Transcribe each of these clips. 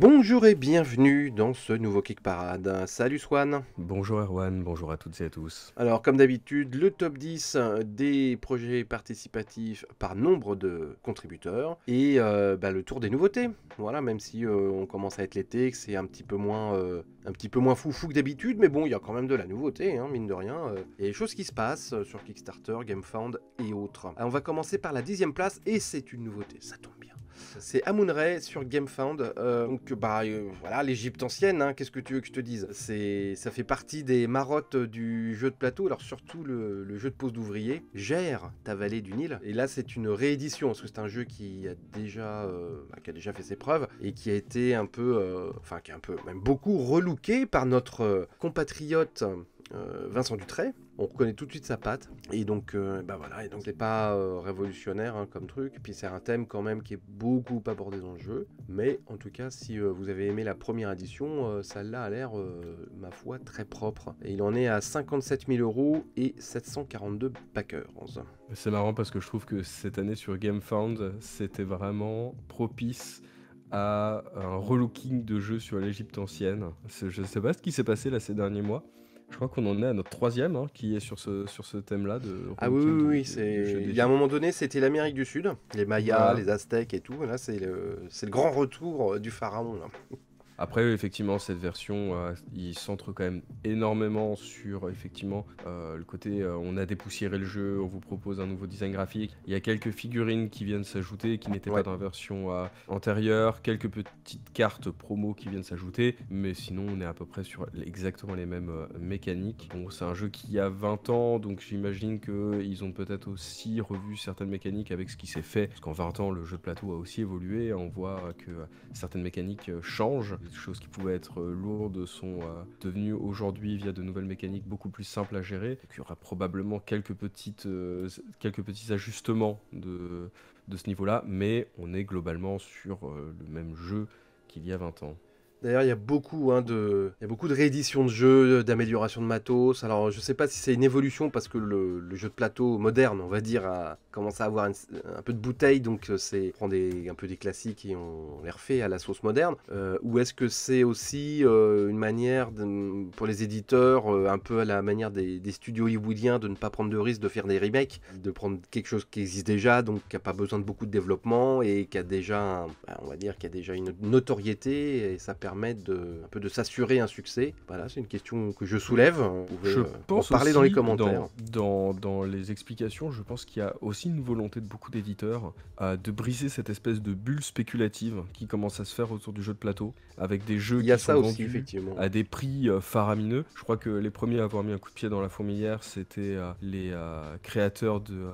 Bonjour et bienvenue dans ce nouveau Kick Parade. Salut Swan. Bonjour Erwan, bonjour à toutes et à tous. Alors comme d'habitude, le top 10 des projets participatifs par nombre de contributeurs et euh, bah, le tour des nouveautés. Voilà, même si euh, on commence à être l'été, que c'est un petit peu moins euh, un petit peu moins foufou que d'habitude, mais bon, il y a quand même de la nouveauté, hein, mine de rien. Il y choses qui se passent sur Kickstarter, GameFound et autres. on va commencer par la dixième place et c'est une nouveauté, ça tombe c'est amun sur GameFound. Euh, donc, bah, euh, voilà, l'Égypte ancienne, hein, qu'est-ce que tu veux que je te dise C'est, Ça fait partie des marottes du jeu de plateau, alors surtout le, jeu de pose d'ouvrier. Gère ta vallée du Nil. Et là, c'est une réédition, parce que c'est un jeu qui a déjà, euh, bah, qui a déjà fait ses preuves et qui a été un peu, enfin, qui est un peu, même beaucoup relooké par notre compatriote euh, Vincent Dutray. On reconnaît tout de suite sa patte. Et donc, euh, ben voilà. Et donc, c'est pas euh, révolutionnaire hein, comme truc. Puis c'est un thème quand même qui est beaucoup abordé dans le jeu. Mais en tout cas, si vous avez aimé la première édition, celle-là a l'air, ma foi, très propre. Et il en est à 57 000 euros et 742 packers C'est marrant parce que je trouve que cette année sur GameFound, c'était vraiment propice à un relooking de jeux sur l'Égypte ancienne. Je ne sais pas ce qui s'est passé là ces derniers mois, je crois qu'on en est à notre troisième hein, qui est sur ce, sur ce thème-là. De ah oui, oui, oui. Euh, c'est... Il y a un moment donné, c'était l'Amérique du Sud, les Mayas, les Aztèques et tout. Là, c'est le, c'est le grand retour euh, du pharaon. Là. Après, effectivement, cette version, euh, il centre quand même énormément sur effectivement euh, le côté euh, on a dépoussiéré le jeu, on vous propose un nouveau design graphique. Il y a quelques figurines qui viennent s'ajouter qui n'étaient pas dans la version antérieure, quelques petites cartes promo qui viennent s'ajouter, mais sinon on est à peu près sur exactement les mêmes mécaniques. c'est un jeu qui a 20 ans, donc j'imagine qu'ils ont peut-être aussi revu certaines mécaniques avec ce qui s'est fait, parce qu'en 20 ans le jeu de plateau a aussi évolué, on voit que certaines mécaniques changent choses qui pouvaient être euh, lourdes sont euh, devenues aujourd'hui via de nouvelles mécaniques beaucoup plus simples à gérer. il y aura probablement quelques, petites, euh, quelques petits ajustements de ce niveau-là, mais on est globalement sur le même jeu qu'il y a 20 ans. D'ailleurs, il y a beaucoup hein, de, il y a beaucoup de rééditions de jeux, euh, d'améliorations de matos. Alors, je ne sais pas si c'est une évolution parce que le, jeu de plateau moderne, on va dire, a commencé à avoir un peu de bouteille, donc euh, c'est prendre un peu des classiques et on, les refait à la sauce moderne. Euh, ou est-ce que c'est aussi une manière pour les éditeurs, un peu à la manière des, studios hollywoodiens, de ne pas prendre de risque de faire des remakes, de prendre quelque chose qui existe déjà, donc qui n'a pas besoin de beaucoup de développement et qui a déjà, bah, on va dire, qui a déjà une notoriété et ça permet permettre de, un peu de s'assurer un succès Voilà, c'est une question que je soulève. Vous pouvez, je euh, pense en parler dans les commentaires. Dans, dans, les explications, je pense qu'il y a aussi une volonté de beaucoup d'éditeurs euh, de briser cette espèce de bulle spéculative qui commence à se faire autour du jeu de plateau avec des jeux qui sont à des prix euh, faramineux. Je crois que les premiers à avoir mis un coup de pied dans la fourmilière, c'était les créateurs de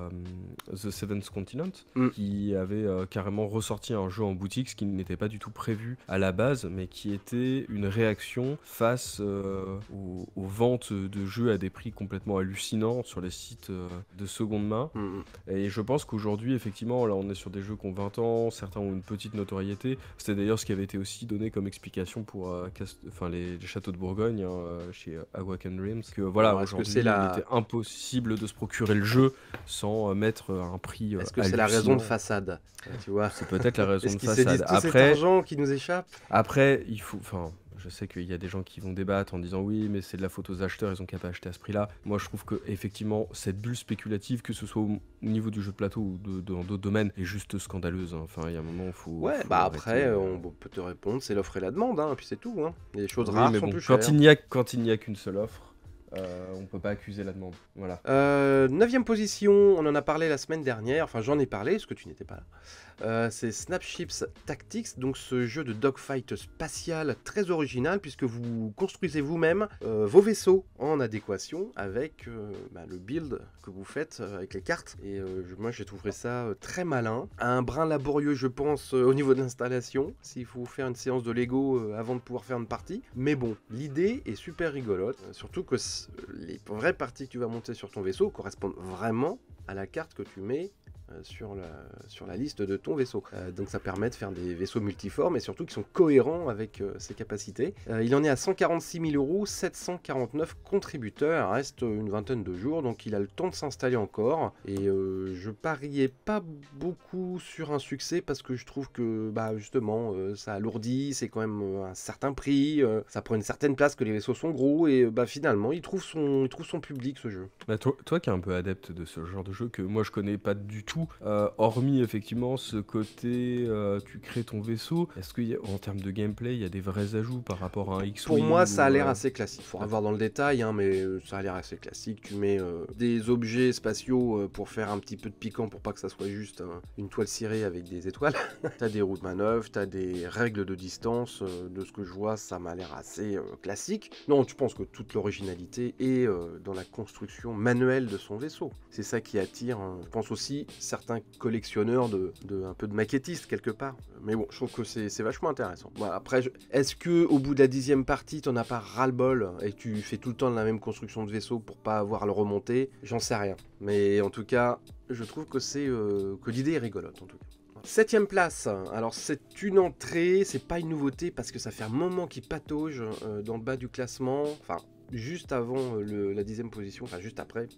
The Seventh Continent mm. qui avaient carrément ressorti un jeu en boutique, ce qui n'était pas du tout prévu à la base, mais qui était une réaction face euh, aux, ventes de jeux à des prix complètement hallucinants sur les sites euh, de seconde main. Mm, mm. Et je pense qu'aujourd'hui, effectivement, là on est sur des jeux qui ont 20 ans, certains ont une petite notoriété. C'était d'ailleurs ce qui avait été aussi donné comme explication pour euh, enfin, les, châteaux de Bourgogne hein, chez Awaken Dreams. Que voilà, aujourd'hui, il était impossible de se procurer le jeu sans mettre un prix. Est-ce que c'est la raison de façade Tu vois C'est peut-être la raison de façade. Après, cet argent qui nous échappe Après, il Enfin, je sais qu'il y a des gens qui vont débattre en disant oui, mais c'est de la faute aux acheteurs, ils ont qu'à pas acheter à ce prix-là. Moi, je trouve que effectivement, cette bulle spéculative, que ce soit au niveau du jeu de plateau ou dans d'autres domaines, est juste scandaleuse. Hein. Enfin, il y a un moment, où faut. Ouais, bah après, euh. on peut te répondre, c'est l'offre et la demande, hein, et puis c'est tout. Hein. Les choses rares sont plus quand chères. Il quand il n'y a qu'une seule offre. on euh, on peut pas accuser la demande. Voilà. Euh, neuvième position, on en a parlé la semaine dernière, enfin j'en ai parlé, parce que tu n'étais pas là. Euh, c'est Snapships Tactics, donc ce jeu de dogfight spatial très original puisque vous construisez vous-même euh, vos vaisseaux en adéquation avec euh, bah, le build que vous faites avec les cartes. Et moi j'ai trouvé ça très malin, un brin laborieux je pense au niveau de l'installation, s'il faut faire une séance de Lego avant de pouvoir faire une partie. Mais bon, l'idée est super rigolote, surtout que les vraies parties que tu vas monter sur ton vaisseau correspondent vraiment à la carte que tu mets euh, sur la, sur la liste de ton vaisseau. Euh, euh, donc ça permet de faire des vaisseaux multiformes et surtout qui sont cohérents avec ses capacités. il en est à 146 000 euros, 749 contributeurs, reste une vingtaine de jours, donc il a le temps de s'installer encore. Et je pariais pas beaucoup sur un succès parce que je trouve que bah, justement ça alourdit, c'est quand même un certain prix, ça prend une certaine place que les vaisseaux sont gros et bah, finalement il trouve, son, il trouve son public ce jeu. Bah, toi, toi qui es un peu adepte de ce genre de jeu que moi je connais pas du tout euh, hormis effectivement ce côté euh, tu crées ton vaisseau. Est-ce qu'en termes de gameplay, il y a des vrais ajouts par rapport à un X Pour moi, ça a l'air euh, assez classique. Faudra voir dans le détail, hein, mais ça a l'air assez classique. Tu mets des objets spatiaux pour faire un petit peu de piquant pour pas que ça soit juste une toile cirée avec des étoiles. t'as des routes tu t'as des règles de distance. de ce que je vois, ça m'a l'air assez classique. Non, tu penses que toute l'originalité est dans la construction manuelle de son vaisseau. C'est ça qui attire. Hein. je pense aussi, certains collectionneurs de, un peu de maquettistes quelque part. Mais bon, je trouve que c'est vachement intéressant. Bon, après, est-ce que au bout de la dixième partie, t'en as pas ras-le-bol et tu fais tout le temps la même construction de vaisseau pour pas avoir le remonter J'en sais rien. Mais en tout cas, je trouve que c'est euh, que l'idée est rigolote en tout cas. Septième place, alors c'est une entrée, c'est pas une nouveauté parce que ça fait un moment qu'il patauge euh, dans le bas du classement, enfin juste avant euh, la dixième position, enfin juste après,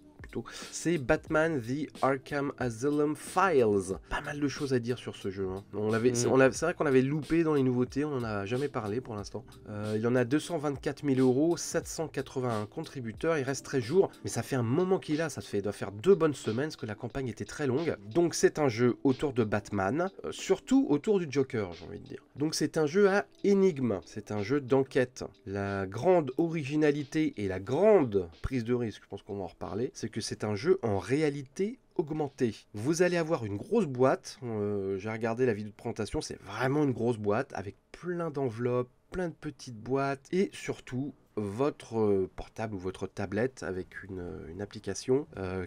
c'est Batman The Arkham Asylum Files. Pas mal de choses à dire sur ce jeu. Hein. On l'avait, mm. c'est, vrai qu'on avait loupé dans les nouveautés, on n'en a jamais parlé pour l'instant. Euh, il y en a 224 000 euros, 781 contributeurs, il reste 13 jours, mais ça fait un moment qu'il a, ça fait, doit faire deux bonnes semaines, parce que la campagne était très longue. Donc c'est un jeu autour de Batman, euh, surtout autour du Joker, j'ai envie de dire. Donc c'est un jeu à énigmes, c'est un jeu d'enquête. La grande originalité et la grande prise de risque, je pense qu'on va en reparler, c'est que c'est un jeu en réalité augmenté, Vous allez avoir une grosse boîte, euh, j'ai regardé la vidéo de présentation, c'est vraiment une grosse boîte avec plein d'enveloppes, plein de petites boîtes et surtout votre euh, portable ou votre tablette avec une, euh, application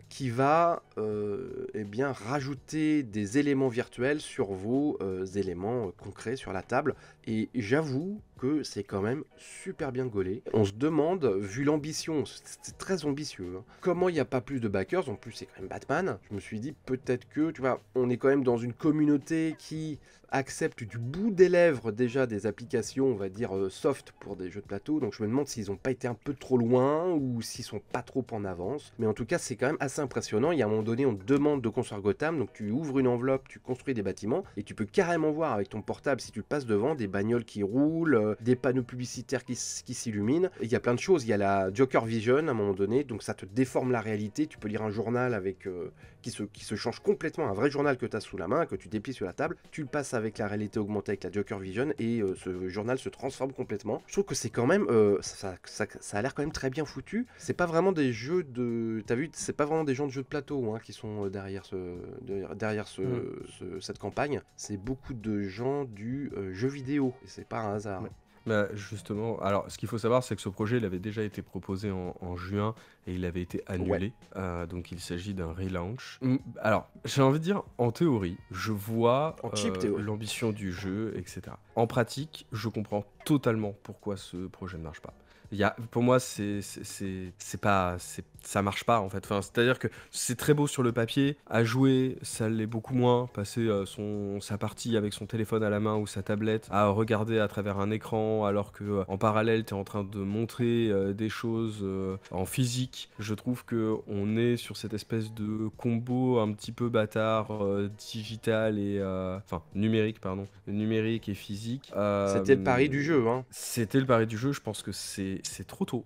qui va eh bien, rajouter des éléments virtuels sur vos éléments concrets sur la table. Et j'avoue c'est quand même super bien gaulé. On se demande, vu l'ambition, c'est très ambitieux, hein. comment il n'y a pas plus de backers, en plus c'est quand même Batman. Je me suis dit peut-être que, tu vois, on est quand même dans une communauté qui accepte du bout des lèvres déjà des applications, on va dire, euh, soft pour des jeux de plateau. Donc je me demande s'ils n'ont pas été un peu trop loin ou s'ils sont pas trop en avance. Mais en tout cas, c'est quand même assez impressionnant. Il y a un moment donné, on demande de construire Gotham, donc tu ouvres une enveloppe, tu construis des bâtiments et tu peux carrément voir avec ton portable si tu passes devant des bagnoles qui roulent, euh, euh, des panneaux publicitaires qui, qui s'illuminent. Il y a plein de choses. Il y a la Joker Vision à un moment donné, donc ça te déforme la réalité. Tu peux lire un journal avec euh, qui, se, qui se change complètement, un vrai journal que tu as sous la main, que tu déplies sur la table. Tu le passes avec la réalité augmentée, avec la Joker Vision, et euh, ce journal se transforme complètement. Je trouve que c'est quand même. Ça, a l'air quand même très bien foutu. C'est pas vraiment des jeux de. T'as vu, c'est pas vraiment des gens de jeux de plateau hein, qui sont derrière, ce, derrière mm. ce, cette campagne. C'est beaucoup de gens du jeu vidéo. Et c'est pas un hasard. Bah, justement, alors ce qu'il faut savoir, c'est que ce projet, il avait déjà été proposé en, juin et il avait été annulé. Euh, donc il s'agit d'un relaunch. Mm. Alors, j'ai envie de dire, en théorie, je vois euh, l'ambition du jeu, etc. En pratique, je comprends totalement pourquoi ce projet ne marche pas. Il y pour moi, c'est pas, ça marche pas en fait. Enfin, C'est-à-dire que c'est très beau sur le papier, à jouer, ça l'est beaucoup moins. Passer euh, son, sa partie avec son téléphone à la main ou sa tablette, à regarder à travers un écran, alors que euh, en parallèle, tu es en train de montrer euh, des choses en physique. Je trouve que on est sur cette espèce de combo un petit peu bâtard digital et enfin numérique pardon, numérique et physique. C'était le pari du jeu. Hein. C'était le pari du jeu. Je pense que c'est trop tôt.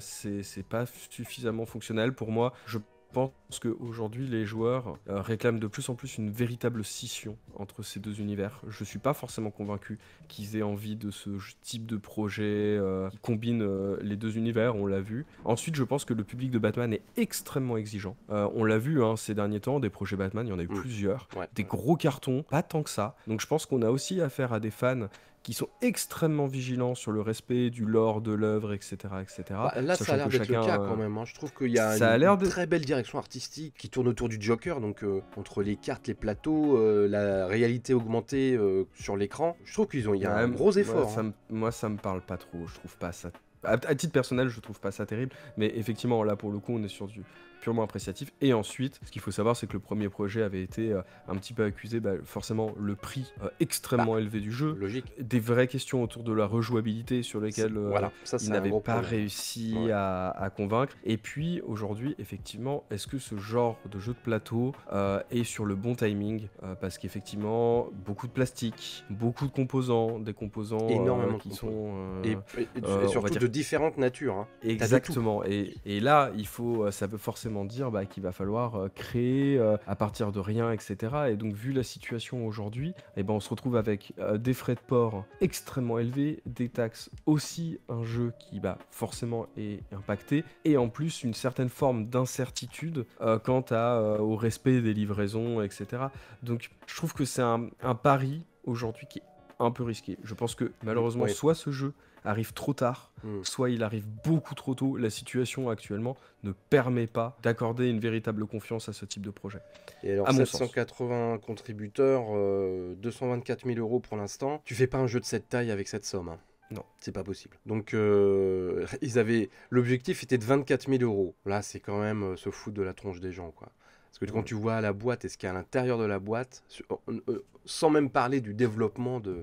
c'est pas suffisamment fonctionnel pour moi. Je pense que aujourd'hui les joueurs euh, réclament de plus en plus une véritable scission entre ces deux univers. Je suis pas forcément convaincu qu'ils aient envie de ce type de projet euh, qui combine euh, les deux univers, on l'a vu. Ensuite, je pense que le public de Batman est extrêmement exigeant. on l'a vu hein, ces derniers temps, des projets Batman, il y en a eu mm. plusieurs, des gros cartons, pas tant que ça. Donc je pense qu'on a aussi affaire à des fans qui sont extrêmement vigilants sur le respect du lore de l'œuvre, etc. etc. Bah, là, ça a l'air d'être le cas euh, quand même. Hein. Je trouve qu'il y a une, très belle direction artistique qui tourne autour du Joker, donc euh, entre les cartes, les plateaux, euh, la réalité augmentée sur l'écran. Je trouve qu'ils ont, il y a un gros effort. Hein. Moi, ça moi, me parle pas trop. Je trouve pas ça à, titre personnel, je trouve pas ça terrible, mais effectivement, là pour le coup, on est sur du, purement appréciatif. Et ensuite, ce qu'il faut savoir, c'est que le premier projet avait été euh, un petit peu accusé, bah, forcément, le prix euh, extrêmement bah, élevé du jeu. Logique. Des vraies questions autour de la rejouabilité sur lesquelles ils euh, voilà. il n'avait pas réussi à, convaincre. Et puis, aujourd'hui, effectivement, est-ce que ce genre de jeu de plateau est sur le bon timing Parce qu'effectivement, beaucoup de plastique, beaucoup de composants, des composants Énormément qui sont. et, surtout de différentes natures. Hein. Exactement. Et, et là, il faut, ça peut forcément dire bah, qu'il va falloir euh, créer euh, à partir de rien, etc. Et donc, vu la situation aujourd'hui, eh ben, on se retrouve avec euh, des frais de port extrêmement élevés, des taxes aussi, un jeu qui bah, forcément est impacté, et en plus une certaine forme d'incertitude quant à, au respect des livraisons, etc. Donc je trouve que c'est un, un pari aujourd'hui qui est un peu risqué. Je pense que malheureusement, soit ce jeu arrive trop tard, hmm. soit il arrive beaucoup trop tôt. La situation actuellement ne permet pas d'accorder une véritable confiance à ce type de projet. Et alors, à 780 contributeurs, 224 euh, 000 euros pour l'instant. Tu fais pas un jeu de cette taille avec cette somme. Hein. Non, c'est pas possible. Donc, euh, ils avaient l'objectif était de 24 000 euros. Là, c'est quand même euh, se foutre de la tronche des gens, quoi. Parce que quand tu vois la boîte et ce qu'il y a à l'intérieur de la boîte, euh, euh, sans même parler du développement de,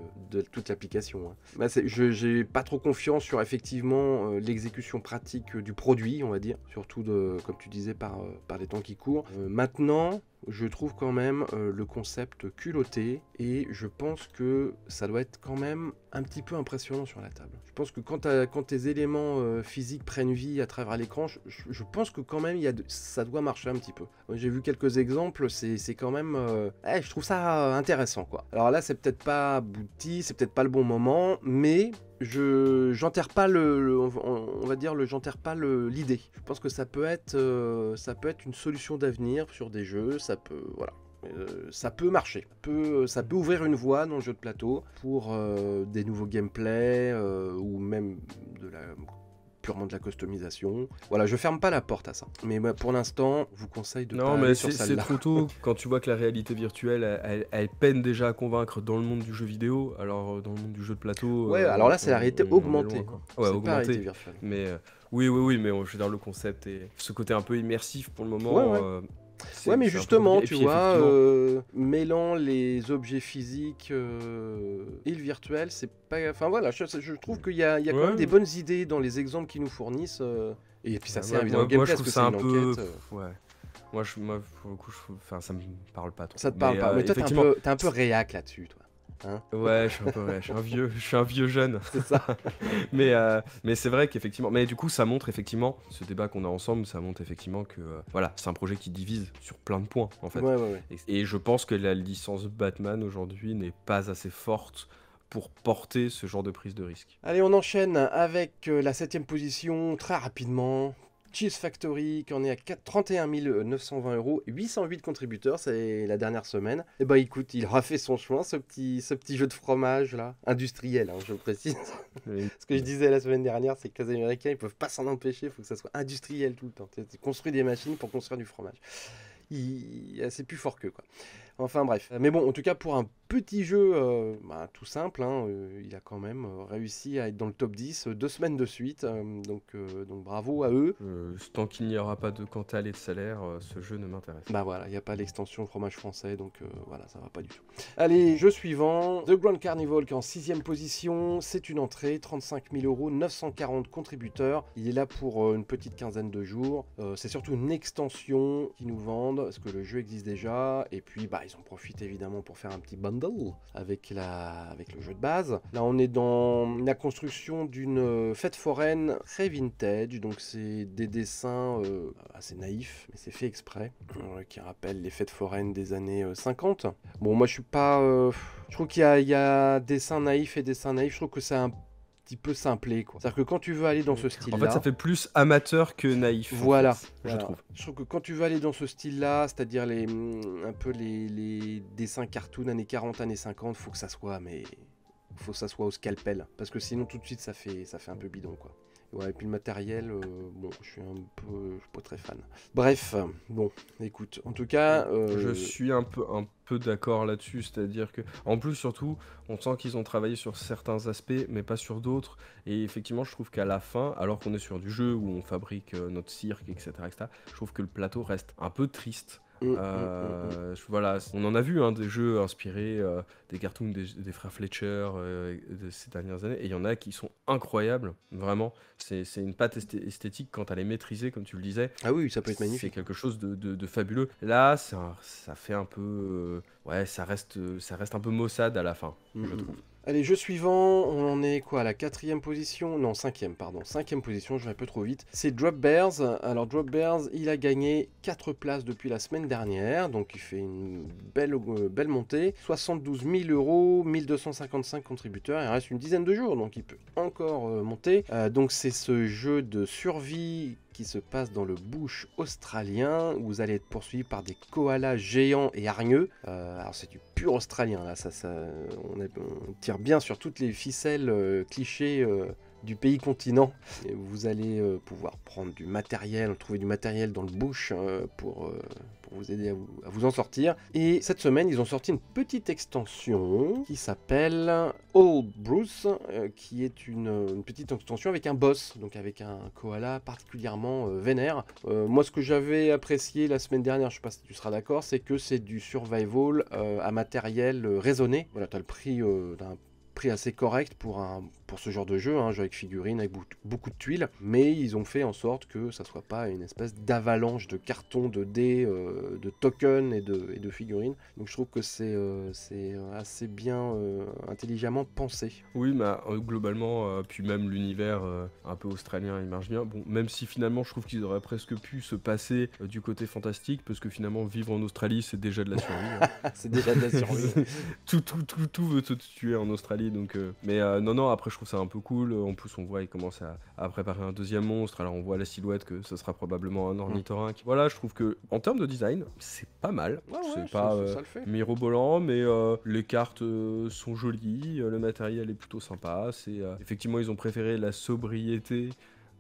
toute l'application, hein. bah je n'ai pas trop confiance sur effectivement euh, l'exécution pratique du produit, on va dire, surtout de, comme tu disais, par, par les temps qui courent. maintenant, je trouve quand même le concept culotté et je pense que ça doit être quand même un petit peu impressionnant sur la table. Je pense que quand, quand tes éléments physiques prennent vie à travers l'écran, je, pense que quand même il y a ça doit marcher un petit peu. J'ai vu quelques exemples, c'est quand même. Euh, eh, je trouve ça euh, intéressant, quoi. Alors là, c'est peut-être pas abouti, c'est peut-être pas le bon moment, mais je j'enterre pas le, on, va dire le j'enterre pas l'idée. Je pense que ça peut être euh, ça peut être une solution d'avenir sur des jeux, ça peut voilà. ça peut marcher, ça peut, ça peut ouvrir une voie dans le jeu de plateau pour des nouveaux gameplay ou même de la de la customisation. Voilà, je ferme pas la porte à ça. Mais bah, pour l'instant, vous conseille de non, pas mais sur C'est trop tôt quand tu vois que la réalité virtuelle, elle, peine déjà à convaincre dans le monde du jeu vidéo. Alors euh, dans le monde du jeu de plateau. Euh, ouais, alors là, c'est la réalité augmentée. ouais, augmentée. Mais euh, oui, oui, oui, mais je veux dire le concept et ce côté un peu immersif pour le moment. Ouais, Ouais, mais justement, tu vois, euh, mêlant les objets physiques euh, et le virtuel, c'est pas. Enfin voilà, je, trouve qu'il y a, il y a quand même des bonnes idées dans les exemples qu'ils nous fournissent. Euh, et puis ça c'est évidemment au gameplay parce que c'est un peu. Euh. Ouais. Moi, je, moi, pour le coup, ça me parle pas trop. Ça te parle pas, mais toi, t'es un, es un peu réac là-dessus, toi. Hein. ouais, je suis un vieux, je vieux jeune. C'est ça. mais euh, mais c'est vrai qu'effectivement, mais du coup, ça montre effectivement ce débat qu'on a ensemble, ça montre effectivement que euh, voilà, c'est un projet qui divise sur plein de points en fait. et, et je pense que la licence Batman aujourd'hui n'est pas assez forte pour porter ce genre de prise de risque. Allez, on enchaîne avec euh, la septième position très rapidement Cheese Factory qui en est à 4, 31 920 euros, 808 contributeurs, c'est la dernière semaine. Et eh bah ben, écoute, il a fait son chemin, ce petit, ce petit jeu de fromage là, industriel, hein, je précise. ce que je disais la semaine dernière, c'est que les Américains, ils peuvent pas s'en empêcher, il faut que ça soit industriel tout le temps. Construire des machines pour construire du fromage. C'est plus fort que quoi. Enfin bref. Euh, mais bon, en tout cas, pour un Petit jeu euh, bah, tout simple, hein, euh, il a quand même euh, réussi à être dans le top 10 deux semaines de suite, donc, bravo à eux. tant qu'il n'y aura pas de cantal et de salaire, ce jeu ne m'intéresse. Bah voilà, il n'y a pas l'extension fromage français, donc voilà, ça va pas du tout. Allez, jeu suivant, The Grand Carnival qui est en sixième position, c'est une entrée, 35 000 euros, 940 contributeurs, il est là pour une petite quinzaine de jours, c'est surtout une extension qu'ils nous vendent, parce que le jeu existe déjà, et puis bah, ils en profitent évidemment pour faire un petit bon avec, la, avec le jeu de base. Là, on est dans la construction d'une euh, fête foraine très vintage, donc c'est des dessins euh, assez naïfs, mais c'est fait exprès, euh, qui rappellent les fêtes foraines des années 50. Bon, moi, je suis pas. je trouve qu'il y, y, a dessins naïfs et dessins naïfs je trouve que c'est un petit peu simplé. C'est-à-dire que quand tu veux aller dans ce style-là. En fait, ça fait plus amateur que naïf. Voilà, je trouve. Je trouve que quand tu veux aller dans ce style-là, c'est-à-dire les, mm, un peu les, les dessins cartoon années 40, années 50, faut que ça soit, mais faut que ça soit au scalpel. Parce que sinon, tout de suite, ça fait, ça fait un peu bidon, quoi et puis le matériel, euh, bon, je suis un peu, suis pas très fan. Bref, bon, écoute, en tout cas, euh, je suis un peu, un peu d'accord là-dessus, c'est-à-dire que, en plus surtout, on sent qu'ils ont travaillé sur certains aspects, mais pas sur d'autres. Et effectivement, je trouve qu'à la fin, alors qu'on est sur du jeu où on fabrique euh, notre cirque, etc., etc., je trouve que le plateau reste un peu triste. Mm, mm, euh, mm, voilà, on en a vu hein, des jeux inspirés euh, des cartoons des, frères Fletcher euh, de ces dernières années, et il y en a qui sont incroyables, vraiment. C'est une patte esthétique quand elle les maîtriser comme tu le disais. Ah oui, ça peut être magnifique. C'est quelque chose de, fabuleux. Là, ça fait un peu, ouais, ça reste, ça reste un peu maussade à la fin, je trouve. Allez, jeu suivant, on en est quoi à la quatrième position Non, cinquième, pardon. Cinquième position, je vais un peu trop vite. C'est Drop Bears. Alors Drop Bears, il a gagné 4 places depuis la semaine dernière, donc il fait une belle, euh, belle montée. 72 000 euros, 1255 contributeurs, il reste une dizaine de jours, donc il peut encore euh, monter. Euh, donc c'est ce jeu de survie qui se passe dans le bush australien où vous allez être poursuivi par des koalas géants et hargneux. Euh, alors c'est du pur australien là, ça, ça on, tire bien sur toutes les ficelles euh, clichés euh, du pays continent. Et vous allez euh, pouvoir prendre du matériel, trouver du matériel dans le bush euh, pour, euh, pour, vous aider à vous, en sortir. Et cette semaine, ils ont sorti une petite extension qui s'appelle Old Bruce, qui est une, une, petite extension avec un boss, donc avec un koala particulièrement vénère. moi, ce que j'avais apprécié la semaine dernière, je sais pas si tu seras d'accord, c'est que c'est du survival à matériel raisonné. Voilà, tu as le prix d'un prix assez correct pour, un, pour ce genre de jeu, un hein, jeu avec figurines, avec beaucoup de tuiles, mais ils ont fait en sorte que ça soit pas une espèce d'avalanche de cartons, de dés, euh, de tokens et de, et de, figurines. Donc je trouve que c'est euh, assez bien euh, intelligemment pensé. Oui, globalement, puis même l'univers un peu australien, il marche bien. Bon, même si finalement je trouve qu'ils auraient presque pu se passer du côté fantastique, parce que finalement vivre en Australie, c'est déjà de la survie. Hein. c'est déjà de la survie. tout, tout, tout, tout veut se tuer en Australie donc, euh, mais euh, non, non, après, je trouve ça un peu cool. En plus, on voit, il commence à, préparer un deuxième monstre. Alors, on voit la silhouette que ce sera probablement un ornithorynque. Mm. Voilà, je trouve que en termes de design, c'est pas mal. c'est pas euh, mirobolant, mais les cartes sont jolies, le matériel est plutôt sympa. C'est effectivement, ils ont préféré la sobriété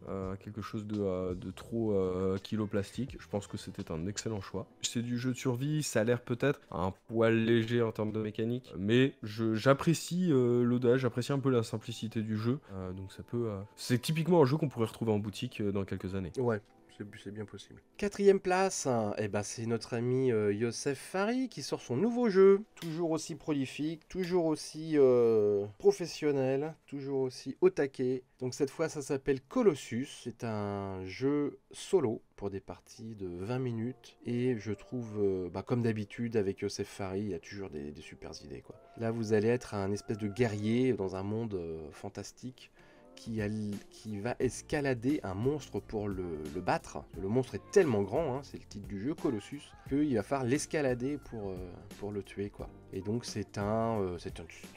euh, quelque chose de, euh, de trop euh, kilo plastique. Je pense que c'était un excellent choix. C'est du jeu de survie, ça a l'air peut-être un poil léger en termes de mécanique, mais j'apprécie l'audace, j'apprécie un peu la simplicité du jeu. donc ça peut. c'est typiquement un jeu qu'on pourrait retrouver en boutique dans quelques années. Ouais c'est bien possible. Quatrième place, et eh ben, c'est notre ami euh, Yosef Fari qui sort son nouveau jeu. Toujours aussi prolifique, toujours aussi euh, professionnel, toujours aussi au taquet. Donc cette fois, ça s'appelle Colossus. C'est un jeu solo pour des parties de 20 minutes. Et je trouve, euh, bah, comme d'habitude, avec Yosef Fari, il y a toujours des, des supers idées. Quoi. Là, vous allez être un espèce de guerrier dans un monde fantastique qui, va escalader un monstre pour le, battre. Le monstre est tellement grand, hein, c'est le titre du jeu, Colossus, qu'il va falloir l'escalader pour, euh, le tuer. Et donc c'est un, euh,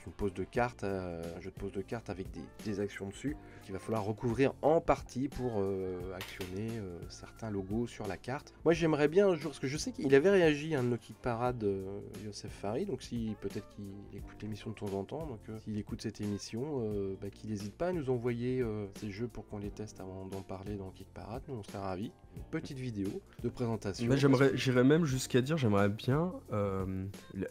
une pose de carte, euh, un jeu de pose de cartes avec des actions dessus. Il va falloir recouvrir en partie pour euh, actionner euh, certains logos sur la carte. Moi j'aimerais bien un jour, parce que je sais qu'il avait réagi à un de nos kick parades, euh, Yosef Fari, donc si peut-être qu'il écoute l'émission de temps en temps, donc s'il écoute cette émission, bah, qu'il n'hésite pas à nous envoyer ces jeux pour qu'on les teste avant d'en parler dans Kick Parade, nous on serait ravis petite vidéo de présentation. Bah, j'aimerais, j'irais même jusqu'à dire, j'aimerais bien euh,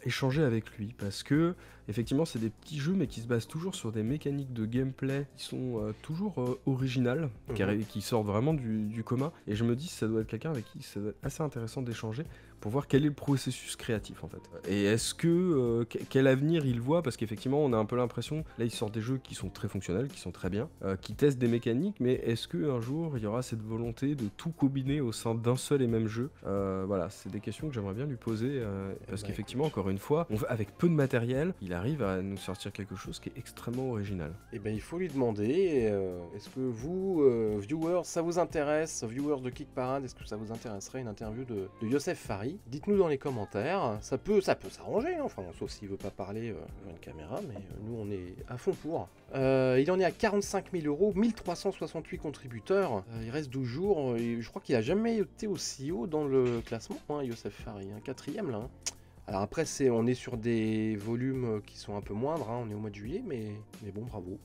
échanger avec lui parce que effectivement, c'est des petits jeux, mais qui se basent toujours sur des mécaniques de gameplay qui sont euh, toujours euh, originales, mhm. qui, sortent vraiment du, du, commun. Et je me dis, ça doit être quelqu'un avec qui ça doit être assez intéressant d'échanger pour voir quel est le processus créatif en fait. Et est-ce que euh, quel avenir il voit parce qu'effectivement on a un peu l'impression là il sort des jeux qui sont très fonctionnels, qui sont très bien, euh, qui testent des mécaniques, mais est-ce que un jour il y aura cette volonté de tout combiner au sein d'un seul et même jeu euh, Voilà, c'est des questions que j'aimerais bien lui poser parce bah, qu'effectivement encore une fois, avec peu de matériel, il arrive à nous sortir quelque chose qui est extrêmement original. Et eh ben il faut lui demander est-ce que vous viewers ça vous intéresse, viewers de Kick Parade, est-ce que ça vous intéresserait une interview de, de Youssef Fari Dites-nous dans les commentaires. Ça peut, ça peut s'arranger. Hein. Enfin, sauf s'il veut pas parler devant euh, une caméra, mais euh, nous on est à fond pour. Euh, il en est à 45 000 euros, 1368 contributeurs. il reste 12 jours. Et je crois qu'il a jamais été aussi haut dans le classement, hein, Youssef Fari, un hein, quatrième là. Hein. Alors après, c'est, on est sur des volumes qui sont un peu moindres, on est au mois de juillet, mais, mais bon, bravo.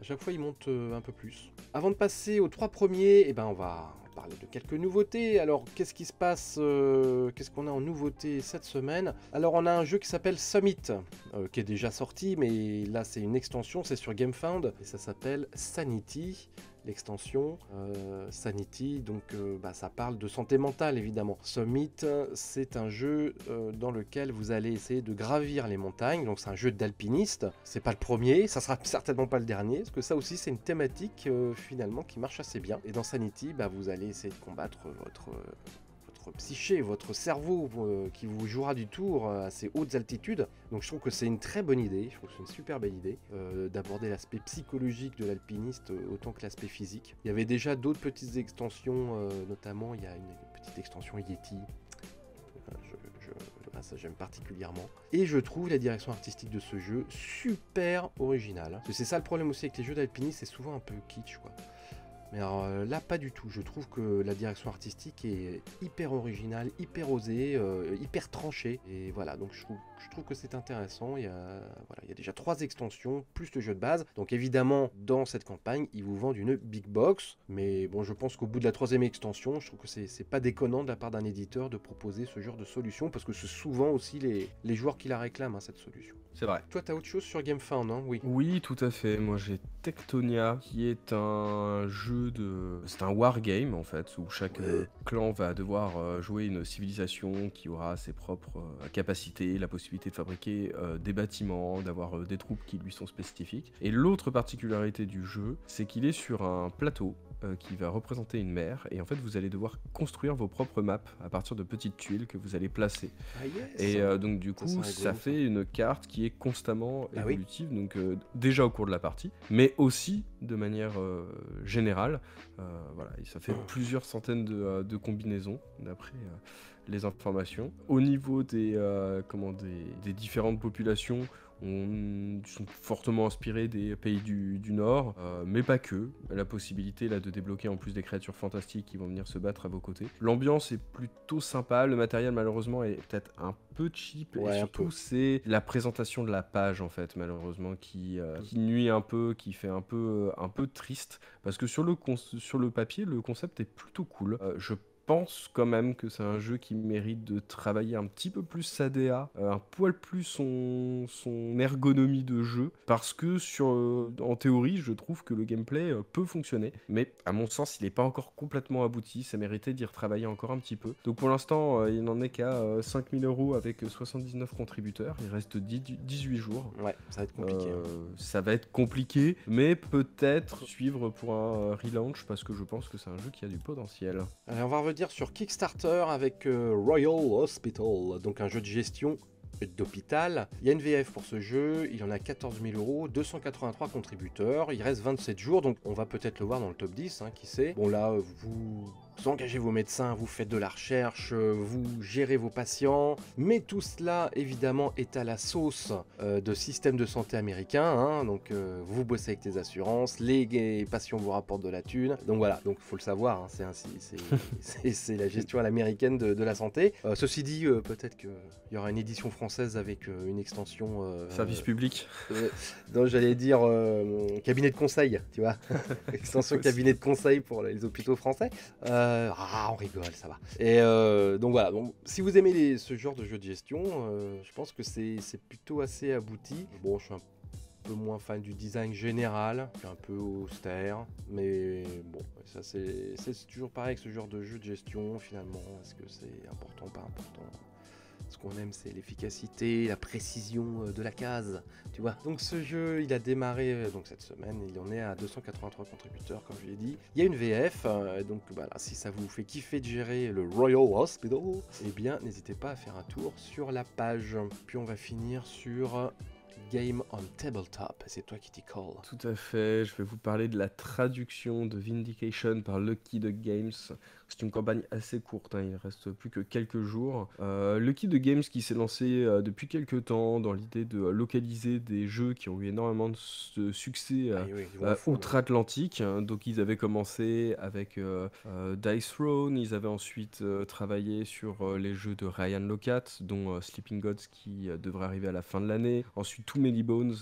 À chaque fois, il monte un peu plus. Avant de passer aux trois premiers, et eh ben, on va, parler de quelques nouveautés. Alors, qu'est-ce qui se passe euh, Qu'est-ce qu'on a en nouveauté cette semaine Alors, on a un jeu qui s'appelle Summit, euh, qui est déjà sorti, mais là, c'est une extension, c'est sur GameFound, et ça s'appelle Sanity l'extension, euh, Sanity, donc euh, bah, ça parle de santé mentale évidemment. Summit, c'est un jeu euh, dans lequel vous allez essayer de gravir les montagnes, donc c'est un jeu d'alpiniste, c'est pas le premier, ça sera certainement pas le dernier, parce que ça aussi c'est une thématique finalement qui marche assez bien. Et dans Sanity, bah, vous allez essayer de combattre votre votre psyché, votre cerveau euh, qui vous jouera du tour euh, à ces hautes altitudes. Donc je trouve que c'est une très bonne idée, je trouve que c'est une super belle idée euh, d'aborder l'aspect psychologique de l'alpiniste autant que l'aspect physique. Il y avait déjà d'autres petites extensions, notamment il y a une petite extension Yeti ça j'aime particulièrement. Et je trouve la direction artistique de ce jeu super originale. c'est ça le problème aussi avec les jeux d'alpinisme, c'est souvent un peu kitsch quoi. Mais alors euh, là, pas du tout. Je trouve que la direction artistique est hyper originale, hyper osée, euh, hyper tranchée. Et voilà, donc je trouve, que c'est intéressant. Il y, a, déjà trois extensions, plus le jeu de base. Donc évidemment, dans cette campagne, ils vous vendent une big box. Mais bon, je pense qu'au bout de la troisième extension, je trouve que c'est pas déconnant de la part d'un éditeur de proposer ce genre de solution, parce que c'est souvent aussi les, joueurs qui la réclament, hein, cette solution. C'est vrai. Toi, t'as autre chose sur GameFound, non hein Oui. Oui, tout à fait. Moi, j'ai Tectonia, qui est un jeu de. C'est un wargame, en fait, où chaque euh, clan va devoir euh, jouer une civilisation qui aura ses propres euh, capacités, la possibilité de fabriquer des bâtiments, d'avoir des troupes qui lui sont spécifiques. Et l'autre particularité du jeu, c'est qu'il est sur un plateau euh, qui va représenter une mer. Et en fait, vous allez devoir construire vos propres maps à partir de petites tuiles que vous allez placer. Ah, et euh, donc, du coup, ça, fait une carte qui est constamment ah évolutive, donc euh, déjà au cours de la partie, mais aussi de manière générale. voilà, ça fait plusieurs centaines de, combinaisons d'après les informations. Au niveau des, comment des différentes populations, sont fortement inspirés des pays du, Nord, euh, mais pas que. La possibilité là de débloquer en plus des créatures fantastiques qui vont venir se battre à vos côtés. L'ambiance est plutôt sympa, le matériel malheureusement est peut-être un peu cheap et surtout c'est la présentation de la page en fait malheureusement qui, euh, nuit un peu, qui fait un peu euh, un peu triste parce que sur le sur le papier le concept est plutôt cool. je pense quand même que c'est un jeu qui mérite de travailler un petit peu plus sa DA, euh, un poil plus son, ergonomie de jeu, parce que sur, euh, en théorie, je trouve que le gameplay euh, peut fonctionner, mais à mon sens, il n'est pas encore complètement abouti, ça méritait d'y retravailler encore un petit peu. Donc pour l'instant, il n'en est qu'à 5000 euros avec 79 contributeurs, il reste 18 jours. Ouais, ça va être compliqué. ça va être compliqué, mais peut-être suivre pour un relaunch, parce que je pense que c'est un jeu qui a du potentiel. Allez, on va dire sur Kickstarter avec euh, Royal Hospital, donc un jeu de gestion d'hôpital. Il y a une VF pour ce jeu, il en a 14 000 euros, 283 contributeurs, il reste 27 jours, donc on va peut-être le voir dans le top 10, hein, qui sait. Bon là, vous vous engagez vos médecins, vous faites de la recherche, euh, vous gérez vos patients, mais tout cela évidemment est à la sauce euh, de système de santé américain, hein. donc euh, vous bossez avec tes assurances, les, patients vous rapportent de la thune, donc voilà, donc faut le savoir, hein, c'est la gestion à l'américaine de, la santé. ceci dit, peut-être qu'il y aura une édition française avec une extension... Service public donc j'allais dire cabinet de conseil, tu vois, extension cabinet de conseil pour les hôpitaux français. Euh, ah, on rigole, ça va. Et euh, donc voilà, donc, si vous aimez ce genre de jeu de gestion, euh, je pense que c'est plutôt assez abouti. Bon, je suis un peu moins fan du design général, un peu austère, mais bon, ça c'est toujours pareil avec ce genre de jeu de gestion finalement. Est-ce que c'est important, pas important ce qu'on aime, c'est l'efficacité, la précision euh, de la case, tu vois. Donc ce jeu, il a démarré euh, donc cette semaine, il en est à 283 contributeurs, comme je l'ai dit. Il y a une VF, euh, donc voilà, si ça vous fait kiffer de gérer le Royal Hospital, eh bien n'hésitez pas à faire un tour sur la page. Puis on va finir sur Game on Tabletop. C'est toi qui t'y call. Tout à fait. Je vais vous parler de la traduction de Vindication par Lucky Duck Games. C'est une campagne assez courte, hein, il reste plus que quelques jours. Euh, le kit de Games qui s'est lancé euh, depuis quelques temps dans l'idée de localiser des jeux qui ont eu énormément de succès euh, ah hein. outre-Atlantique. Hein. Donc ils avaient commencé avec Dice Throne, ils avaient ensuite travaillé sur les jeux de Ryan Locat, dont Sleeping Gods qui devrait arriver à la fin de l'année. Ensuite Too Many Bones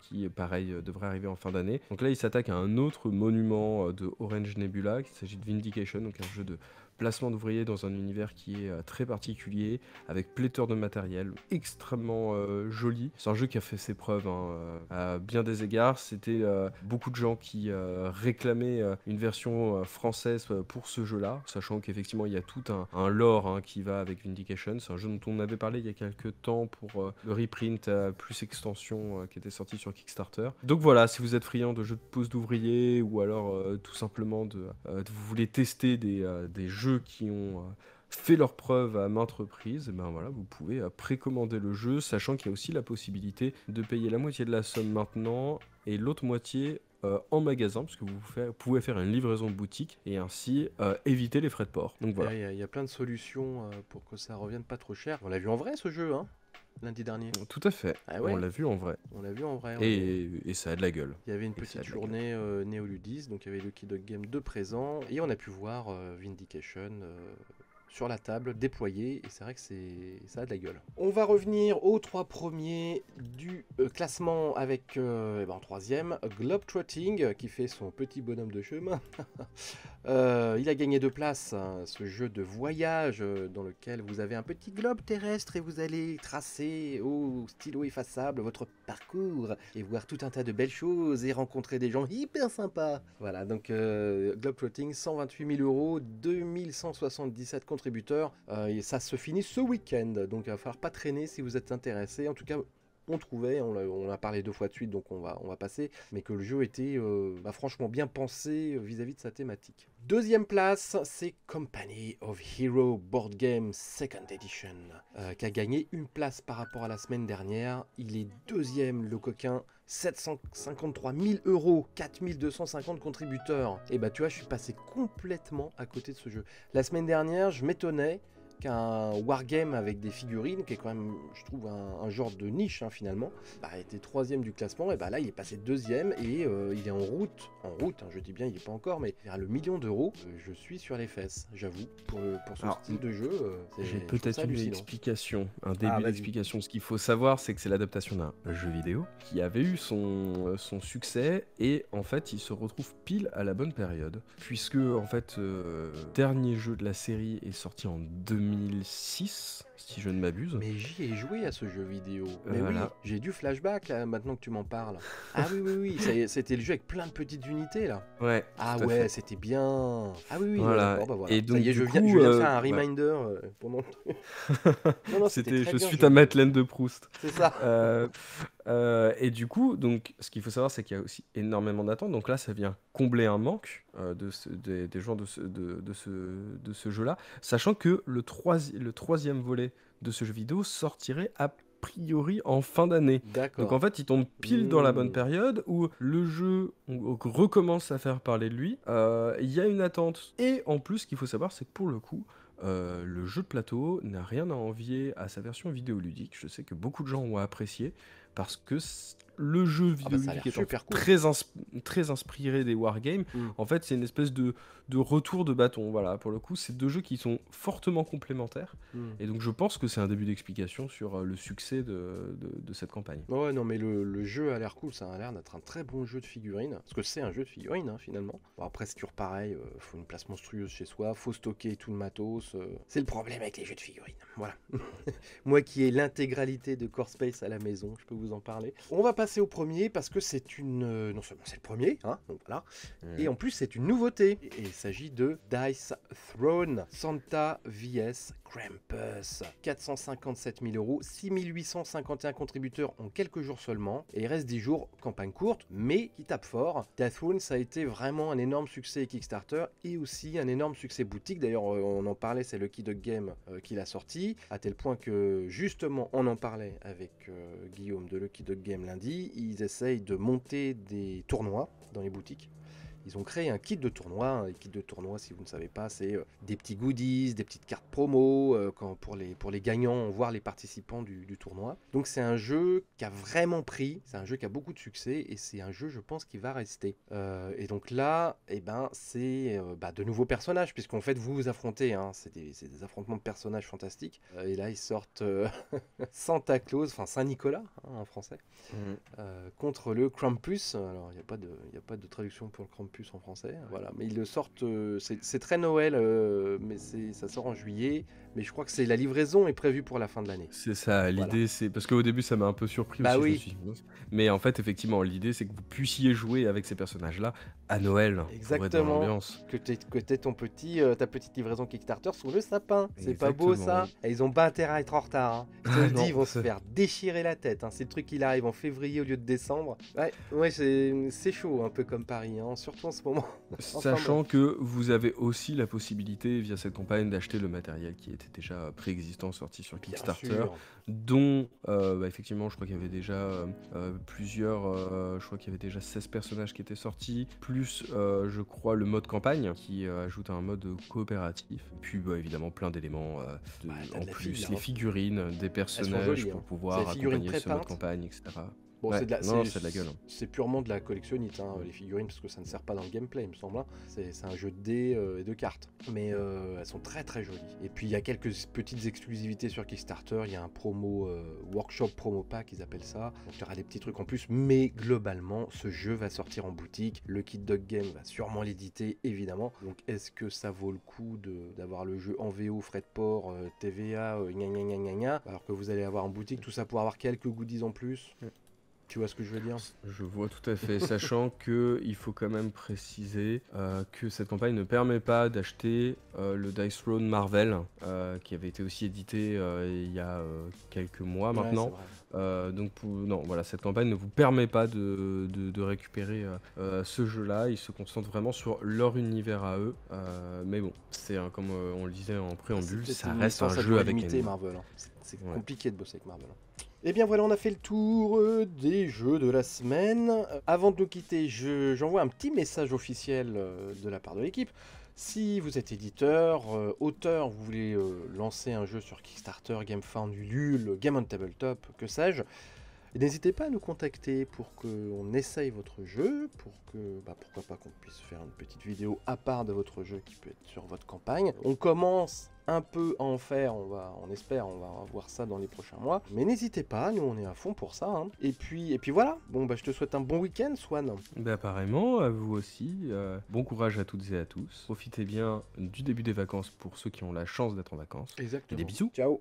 qui, pareil, devrait arriver en fin d'année. Donc là, ils s'attaquent à un autre monument de Orange Nebula, qui s'agit de Vindication, donc un jeu de placement d'ouvriers dans un univers qui est euh, très particulier, avec pléthore de matériel, extrêmement euh, joli. C'est un jeu qui a fait ses preuves hein, euh, à bien des égards. C'était beaucoup de gens qui réclamaient une version française pour ce jeu-là, sachant qu'effectivement il y a tout un, lore hein, qui va avec Vindication. C'est un jeu dont on avait parlé il y a quelques temps pour le reprint plus extension qui était sorti sur Kickstarter. Donc voilà, si vous êtes friand de jeux de pose d'ouvriers ou alors tout simplement de, vous voulez tester des jeux qui ont euh, fait leurs preuves à maintes reprises, eh ben voilà, vous pouvez euh, précommander le jeu, sachant qu'il y a aussi la possibilité de payer la moitié de la somme maintenant et l'autre moitié euh, en magasin, puisque vous pouvez faire une livraison boutique et ainsi éviter les frais de port. Donc voilà. Il y, a plein de solutions pour que ça revienne pas trop cher. On l'a vu en vrai ce jeu, hein lundi dernier. Tout à fait. Ah on l'a vu en vrai. On l'a vu en vrai. Et, ça a de la gueule. Il y avait une petite journée euh, néoludiste donc il y avait le Kid Game de présent. Et on a pu voir euh, Vindication euh, sur la table, déployé, et c'est vrai que c'est ça a de la gueule. On va revenir aux trois premiers du euh, classement avec, euh, eh ben, en troisième, Globetrotting, qui fait son petit bonhomme de chemin. Euh, il a gagné deux places, hein, ce jeu de voyage dans lequel vous avez un petit globe terrestre et vous allez tracer au stylo effaçable votre parcours et voir tout un tas de belles choses et rencontrer des gens hyper sympas. Voilà, donc Globetrotting, 128 000 euros, 2177 comptes euh, et ça se finit ce week-end, donc il va falloir pas traîner si vous êtes intéressé. En tout cas, on trouvait, on a parlé deux fois de suite, donc on va, on va passer, mais que le jeu était euh, bah, franchement bien pensé euh, vis-à-vis de sa thématique. Deuxième place, c'est Company of Hero Board Game Second Edition, euh, qui a gagné une place par rapport à la semaine dernière. Il est deuxième, le coquin. 753 000 euros, 4250 contributeurs. Et bah tu vois, je suis passé complètement à côté de ce jeu. La semaine dernière, je m'étonnais, qu'un wargame avec des figurines, qui est quand même, je trouve, un, genre de niche hein, finalement, bah, était troisième du classement, et bah là il est passé deuxième et euh, il est en route, en route, hein, je dis bien il est pas encore, mais vers le million d'euros, euh, je suis sur les fesses, j'avoue, pour, euh, pour ce type style de jeu. J'ai peut-être une explication, un ah, début d'explication. Ce qu'il faut savoir, c'est que c'est l'adaptation d'un jeu vidéo qui avait eu son, son succès et en fait il se retrouve pile à la bonne période, puisque en fait, dernier jeu de la série est sorti en 2000 2006, si je ne m'abuse. Mais j'y ai joué à ce jeu vidéo. Euh, Mais oui, j'ai du flashback là, maintenant que tu m'en parles. Ah oui, oui, oui, c'était le jeu avec plein de petites unités là. Ouais. Ah ouais, c'était bien. Ah oui, oui, voilà. bah voilà. Et donc, je, viens, je, faire euh, un reminder euh, pendant. non, c'était, je suis ta Madeleine de Proust. C'est ça. Euh, et du coup, donc, ce qu'il faut savoir, c'est qu'il y a aussi énormément d'attentes. Donc là, ça vient combler un manque euh, de des, joueurs de ce, de, de ce jeu-là, sachant que le, le troisième volet de ce jeu vidéo sortirait a priori en fin d'année. Donc en fait, il tombe pile dans la bonne mmh. période où le jeu recommence à faire parler de lui. Euh, il y a une attente. Et en plus, ce qu'il faut savoir, c'est que pour le coup, le jeu de plateau n'a rien à envier à sa version vidéoludique. Je sais que beaucoup de gens ont apprécié parce que le jeu vidéo qui est très, très inspiré des wargames. Mm. En fait, c'est une espèce de, retour de bâton. Voilà, pour le coup, c'est deux jeux qui sont fortement complémentaires. Mm. Et donc, je pense que c'est un début d'explication sur euh, le succès de, cette campagne. ouais, non, mais le, jeu a l'air cool. Ça a l'air d'être un très bon jeu de figurines. Parce que c'est un jeu de figurines, hein, finalement. Bon, après, c'est toujours pareil. Euh, il faut une place monstrueuse chez soi. Faut stocker tout le matos. Euh, c'est le problème avec les jeux de figurines. Voilà. Moi qui ai l'intégralité de Core Space à la maison, je peux vous en parler. On va passer c'est au premier parce que c'est une. Euh, non seulement c'est le premier, hein, donc voilà. Et en plus, c'est une nouveauté. Et il s'agit de Dice Throne Santa VS Krampus. 457 000 euros, 6851 contributeurs en quelques jours seulement. Et il reste 10 jours, campagne courte, mais qui tape fort. Death Throne, ça a été vraiment un énorme succès Kickstarter et aussi un énorme succès boutique. D'ailleurs, euh, on en parlait, c'est Lucky Dog Game euh, qui l'a sorti, à tel point que justement, on en parlait avec Guillaume de Lucky Dog Game lundi ils essayent de monter des tournois dans les boutiques. Ils ont créé un kit de tournoi. Un kit de tournoi, si vous ne savez pas, c'est euh, des petits goodies, des petites cartes promo euh, quand, pour, les, pour les gagnants, voire les participants du, tournoi. Donc c'est un jeu qui a vraiment pris, c'est un jeu qui a beaucoup de succès et c'est un jeu, je pense, qui va rester. Euh, et donc là, et eh ben, c'est bah, de nouveaux personnages, puisqu'en fait, vous vous affrontez. Hein. c'est des, affrontements de personnages fantastiques. et là, ils sortent Santa Claus, enfin Saint-Nicolas hein, en français, mmh. contre le Krampus. Alors, il n'y a, pas de, y a pas de traduction pour le Krampus plus en français. Voilà, mais ils le sortent. Euh, c'est très Noël, euh, mais c'est ça sort en juillet mais je crois que c'est la livraison est prévue pour la fin de l'année. C'est ça, l'idée c'est parce qu'au début ça m'a un peu surpris bah oui. Mais en fait effectivement, l'idée c'est que vous puissiez jouer avec ces personnages là à Noël. Exactement. que tu que ton petit euh, ta petite livraison Kickstarter sous le sapin. C'est pas beau ça ils ont pas intérêt à être en retard. Je hein. dis, ils vont se faire déchirer la tête. Hein. C'est le truc qui arrive en février au lieu de décembre. Ouais, ouais c'est chaud un peu comme Paris, hein, surtout en ce moment. Sachant que vous avez aussi la possibilité via cette campagne d'acheter le matériel qui est était déjà préexistant, sorti sur Kickstarter, dont euh, bah, effectivement, je crois qu'il y avait déjà euh, euh, plusieurs, je crois qu'il y avait déjà 16 personnages qui étaient sortis, plus je crois le mode campagne qui ajoute un mode coopératif, puis bah, évidemment plein d'éléments bah, en plus, les hein. figurines des personnages pour hein. pouvoir accompagner ce mode campagne, etc. Bon, c'est de la, non, c'est de la gueule. Hein. C'est purement de la collectionnite, hein, les figurines, parce que ça ne sert pas dans le gameplay, il me semble. Hein. C'est, un jeu de dés euh, et de cartes. Mais euh, elles sont très très jolies. Et puis il y a quelques petites exclusivités sur Kickstarter. Il y a un promo euh, workshop promo pack, ils appellent ça. il y aura des petits trucs en plus. Mais globalement, ce jeu va sortir en boutique. Le Kid Dog Game va sûrement l'éditer, évidemment. Donc est-ce que ça vaut le coup d'avoir le jeu en VO, frais de port, TVA, gna, gna, gna, alors que vous allez avoir en boutique tout ça pour avoir quelques goodies en plus mm. Tu vois ce que je veux dire Je vois tout à fait, sachant que il faut quand même préciser euh, que cette campagne ne permet pas d'acheter euh, le Dice Throne Marvel, euh, qui avait été aussi édité il y a quelques mois maintenant. donc non, voilà, cette campagne ne vous permet pas de, récupérer ce jeu-là. Ils se concentrent vraiment sur leur univers à eux. mais bon, c'est comme on le disait en préambule, ça reste un jeu avec Marvel. Hein. C'est compliqué de bosser avec Marvel. Hein. Et eh bien voilà, on a fait le tour euh, des jeux de la semaine. Avant de nous quitter, j'envoie un petit message officiel euh, de la part de l'équipe. Si vous êtes éditeur, euh, auteur, vous voulez lancer un jeu sur Kickstarter, GameFound, Ulule, Game on Tabletop, que sais-je, N'hésitez pas à nous contacter pour qu'on essaye votre jeu, pour que, bah, pourquoi pas qu'on puisse faire une petite vidéo à part de votre jeu qui peut être sur votre campagne. On commence un peu à en faire, on, va, on espère, on va voir ça dans les prochains mois. Mais n'hésitez pas, nous on est à fond pour ça. Hein. Et, puis, et puis voilà, bon bah je te souhaite un bon week-end Swan. Bah apparemment, à vous aussi, euh, bon courage à toutes et à tous. Profitez bien du début des vacances pour ceux qui ont la chance d'être en vacances. Exactement. des bisous. Ciao.